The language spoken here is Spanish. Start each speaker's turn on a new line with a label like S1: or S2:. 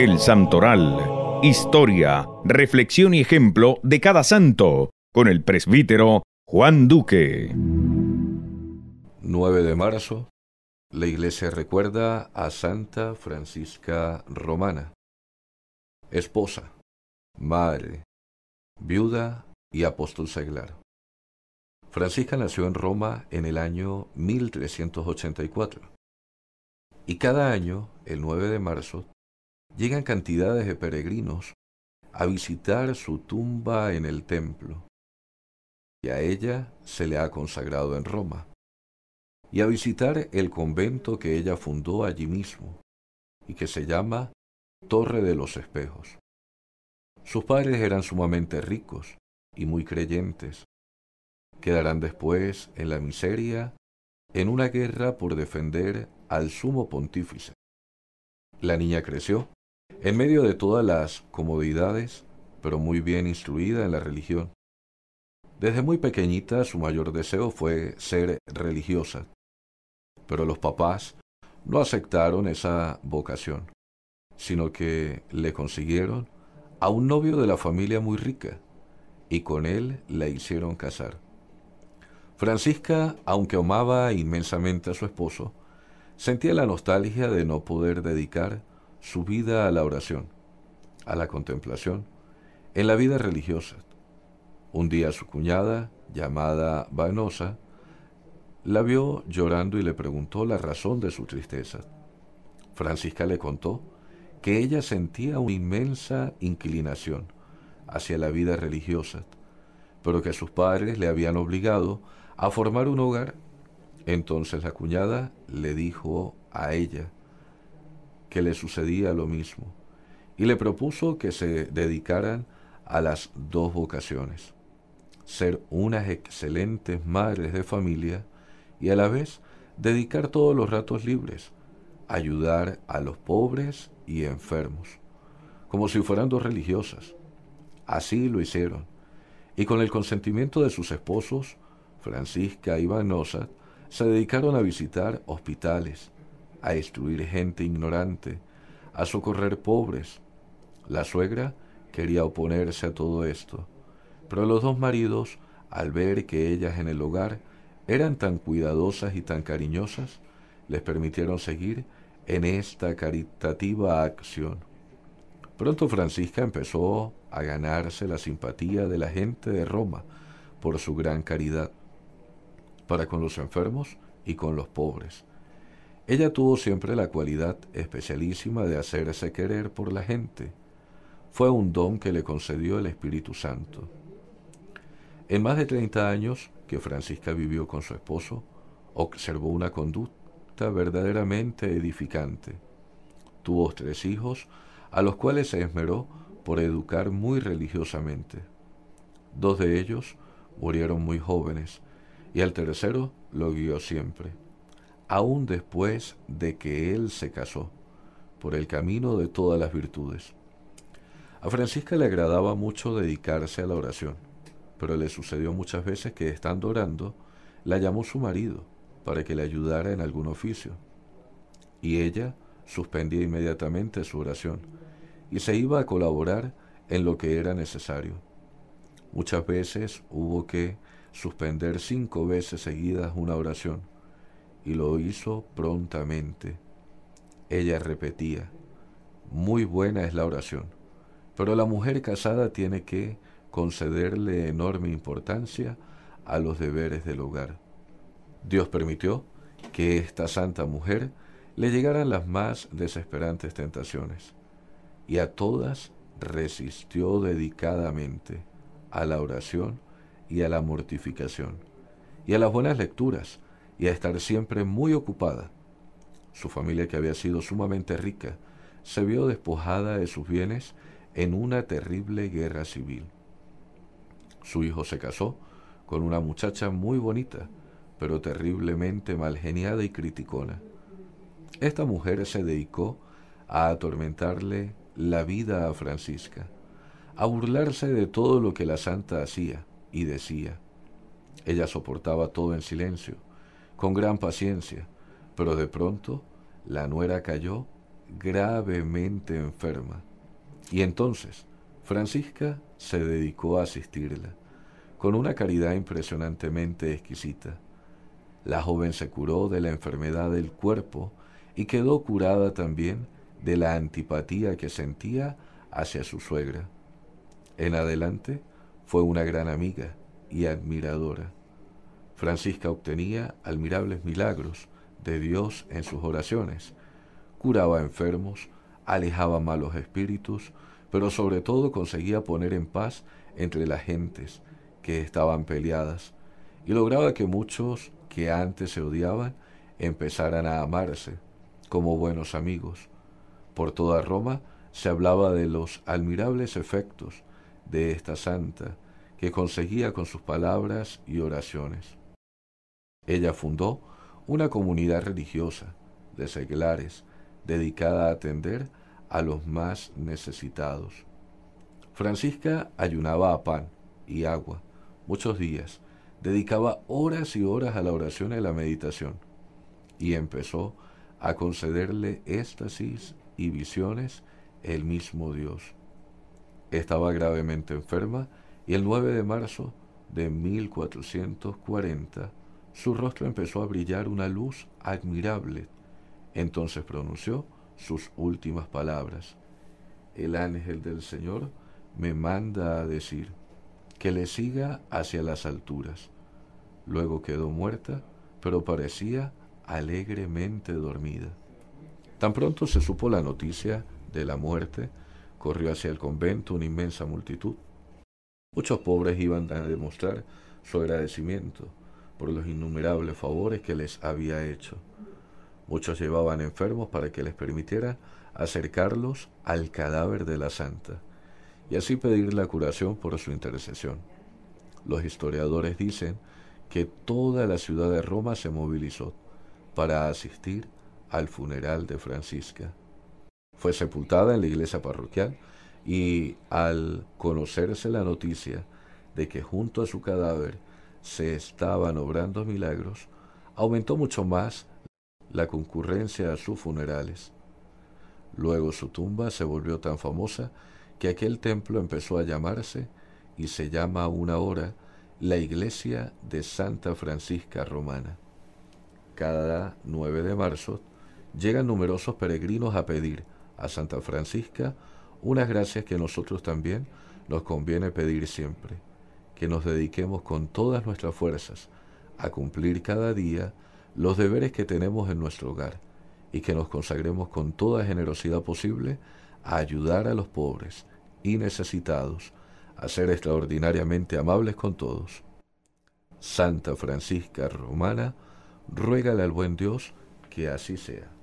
S1: El Santoral. Historia, reflexión y ejemplo de cada santo, con el presbítero Juan Duque. 9 de marzo, la iglesia recuerda a Santa Francisca Romana, esposa, madre, viuda y apóstol seglar. Francisca nació en Roma en el año 1384 y cada año, el 9 de marzo, llegan cantidades de peregrinos a visitar su tumba en el templo, y a ella se le ha consagrado en Roma, y a visitar el convento que ella fundó allí mismo, y que se llama Torre de los Espejos. Sus padres eran sumamente ricos y muy creyentes. Quedarán después en la miseria, en una guerra por defender al sumo pontífice. La niña creció en medio de todas las comodidades, pero muy bien instruida en la religión, desde muy pequeñita su mayor deseo fue ser religiosa, pero los papás no aceptaron esa vocación, sino que le consiguieron a un novio de la familia muy rica y con él la hicieron casar. Francisca, aunque amaba inmensamente a su esposo, sentía la nostalgia de no poder dedicar su vida a la oración, a la contemplación, en la vida religiosa. Un día su cuñada, llamada Vanosa, la vio llorando y le preguntó la razón de su tristeza. Francisca le contó que ella sentía una inmensa inclinación hacia la vida religiosa, pero que sus padres le habían obligado a formar un hogar. Entonces la cuñada le dijo a ella que le sucedía lo mismo, y le propuso que se dedicaran a las dos vocaciones, ser unas excelentes madres de familia y a la vez dedicar todos los ratos libres, ayudar a los pobres y enfermos, como si fueran dos religiosas. Así lo hicieron, y con el consentimiento de sus esposos, Francisca y Vanosa, se dedicaron a visitar hospitales, a instruir gente ignorante, a socorrer pobres. La suegra quería oponerse a todo esto, pero los dos maridos, al ver que ellas en el hogar eran tan cuidadosas y tan cariñosas, les permitieron seguir en esta caritativa acción. Pronto Francisca empezó a ganarse la simpatía de la gente de Roma por su gran caridad para con los enfermos y con los pobres. Ella tuvo siempre la cualidad especialísima de hacerse querer por la gente. Fue un don que le concedió el Espíritu Santo. En más de treinta años que Francisca vivió con su esposo, observó una conducta verdaderamente edificante. Tuvo tres hijos, a los cuales se esmeró por educar muy religiosamente. Dos de ellos murieron muy jóvenes, y al tercero lo guió siempre aún después de que él se casó, por el camino de todas las virtudes. A Francisca le agradaba mucho dedicarse a la oración, pero le sucedió muchas veces que estando orando, la llamó su marido para que le ayudara en algún oficio. Y ella suspendía inmediatamente su oración y se iba a colaborar en lo que era necesario. Muchas veces hubo que suspender cinco veces seguidas una oración y lo hizo prontamente. Ella repetía, muy buena es la oración, pero la mujer casada tiene que concederle enorme importancia a los deberes del hogar. Dios permitió que esta santa mujer le llegaran las más desesperantes tentaciones, y a todas resistió dedicadamente a la oración y a la mortificación, y a las buenas lecturas, y a estar siempre muy ocupada. Su familia, que había sido sumamente rica, se vio despojada de sus bienes en una terrible guerra civil. Su hijo se casó con una muchacha muy bonita, pero terriblemente malgeniada y criticona. Esta mujer se dedicó a atormentarle la vida a Francisca, a burlarse de todo lo que la santa hacía y decía. Ella soportaba todo en silencio, con gran paciencia, pero de pronto la nuera cayó gravemente enferma. Y entonces Francisca se dedicó a asistirla, con una caridad impresionantemente exquisita. La joven se curó de la enfermedad del cuerpo y quedó curada también de la antipatía que sentía hacia su suegra. En adelante fue una gran amiga y admiradora. Francisca obtenía admirables milagros de Dios en sus oraciones, curaba enfermos, alejaba malos espíritus, pero sobre todo conseguía poner en paz entre las gentes que estaban peleadas y lograba que muchos que antes se odiaban empezaran a amarse como buenos amigos. Por toda Roma se hablaba de los admirables efectos de esta santa que conseguía con sus palabras y oraciones. Ella fundó una comunidad religiosa de seglares dedicada a atender a los más necesitados. Francisca ayunaba a pan y agua muchos días, dedicaba horas y horas a la oración y a la meditación, y empezó a concederle éxtasis y visiones el mismo Dios. Estaba gravemente enferma y el 9 de marzo de 1440 su rostro empezó a brillar una luz admirable. Entonces pronunció sus últimas palabras. El ángel del Señor me manda a decir que le siga hacia las alturas. Luego quedó muerta, pero parecía alegremente dormida. Tan pronto se supo la noticia de la muerte, corrió hacia el convento una inmensa multitud. Muchos pobres iban a demostrar su agradecimiento por los innumerables favores que les había hecho. Muchos llevaban enfermos para que les permitiera acercarlos al cadáver de la santa y así pedir la curación por su intercesión. Los historiadores dicen que toda la ciudad de Roma se movilizó para asistir al funeral de Francisca. Fue sepultada en la iglesia parroquial y al conocerse la noticia de que junto a su cadáver se estaban obrando milagros, aumentó mucho más la concurrencia a sus funerales. Luego su tumba se volvió tan famosa que aquel templo empezó a llamarse, y se llama aún ahora, la iglesia de Santa Francisca Romana. Cada 9 de marzo llegan numerosos peregrinos a pedir a Santa Francisca unas gracias que nosotros también nos conviene pedir siempre que nos dediquemos con todas nuestras fuerzas a cumplir cada día los deberes que tenemos en nuestro hogar y que nos consagremos con toda generosidad posible a ayudar a los pobres y necesitados, a ser extraordinariamente amables con todos. Santa Francisca Romana, ruégale al buen Dios que así sea.